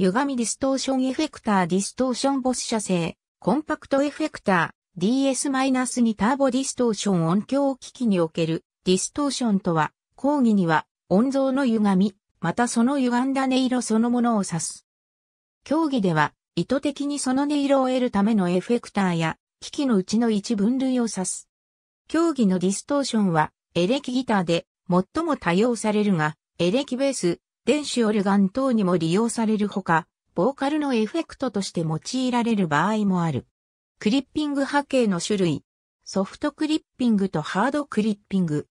歪みディストーションエフェクターディストーションボス社製、コンパクトエフェクター、DS-2 ターボディストーション音響機器におけるディストーションとは、講義には音像の歪み、またその歪んだ音色そのものを指す。競技では、意図的にその音色を得るためのエフェクターや、機器のうちの一分類を指す。競技のディストーションは、エレキギターで最も多用されるが、エレキベース、電子オルガン等にも利用されるほか、ボーカルのエフェクトとして用いられる場合もある。クリッピング波形の種類。ソフトクリッピングとハードクリッピング。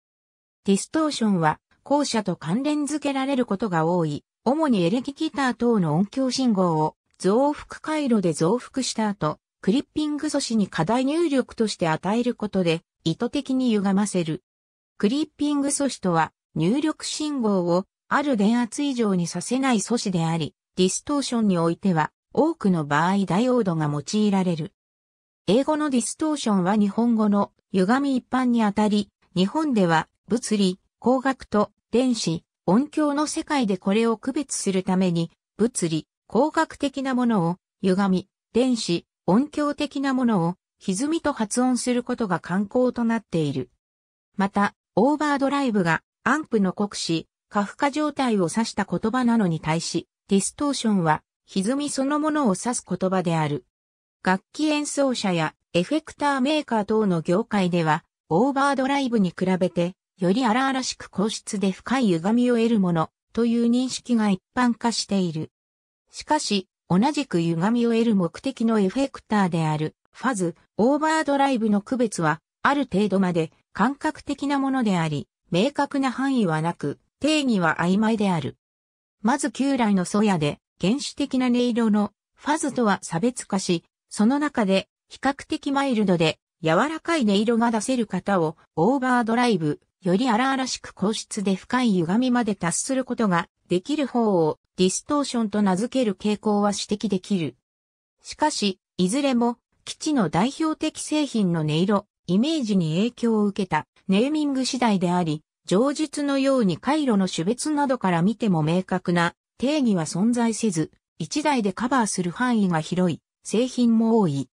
ディストーションは、後者と関連付けられることが多い、主にエレキギター等の音響信号を増幅回路で増幅した後、クリッピング素子に課題入力として与えることで、意図的に歪ませる。クリッピング素子とは、入力信号をある電圧以上にさせない素子であり、ディストーションにおいては、多くの場合ダイオードが用いられる。英語のディストーションは日本語の歪み一般にあたり、日本では物理、工学と電子、音響の世界でこれを区別するために、物理、工学的なものを歪み、電子、音響的なものを歪みと発音することが慣行となっている。また、オーバードライブがアンプの国使、過負荷状態を指した言葉なのに対し、ディストーションは歪みそのものを指す言葉である。楽器演奏者やエフェクターメーカー等の業界では、オーバードライブに比べて、より荒々しく硬質で深い歪みを得るもの、という認識が一般化している。しかし、同じく歪みを得る目的のエフェクターである、ファズ、オーバードライブの区別は、ある程度まで感覚的なものであり、明確な範囲はなく、定義は曖昧である。まず旧来の宗屋で原始的な音色のファズとは差別化し、その中で比較的マイルドで柔らかい音色が出せる方をオーバードライブ、より荒々しく硬質で深い歪みまで達することができる方をディストーションと名付ける傾向は指摘できる。しかし、いずれも基地の代表的製品の音色、イメージに影響を受けたネーミング次第であり、上述のように回路の種別などから見ても明確な定義は存在せず、一台でカバーする範囲が広い、製品も多い。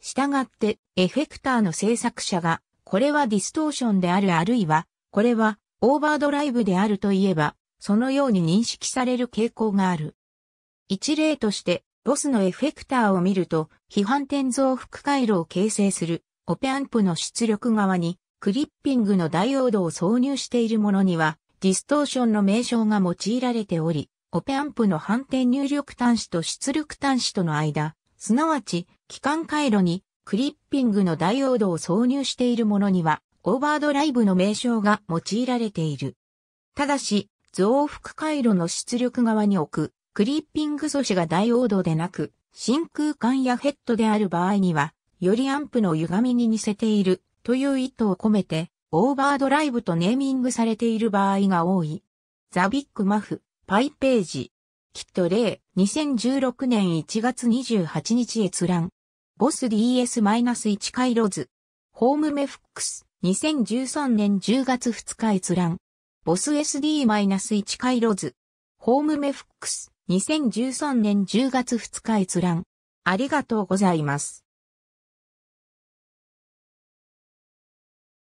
したがって、エフェクターの製作者が、これはディストーションであるあるいは、これはオーバードライブであるといえば、そのように認識される傾向がある。一例として、ロスのエフェクターを見ると、批判点増幅回路を形成する、オペアンプの出力側に、クリッピングのダイオードを挿入しているものには、ディストーションの名称が用いられており、オペアンプの反転入力端子と出力端子との間、すなわち、機関回路にクリッピングのダイオードを挿入しているものには、オーバードライブの名称が用いられている。ただし、増幅回路の出力側に置く、クリッピング素子がダイオードでなく、真空管やヘッドである場合には、よりアンプの歪みに似せているという意図を込めて、オーバードライブとネーミングされている場合が多い。ザ・ビッグ・マフ、パイページ。キット・レイ、2016年1月28日閲覧。ボス DS-1 回ロズ。ホームメフックス、2013年10月2日閲覧。ボス SD-1 回ロズ。ホームメフックス、2013年10月2日閲覧。ありがとうございます。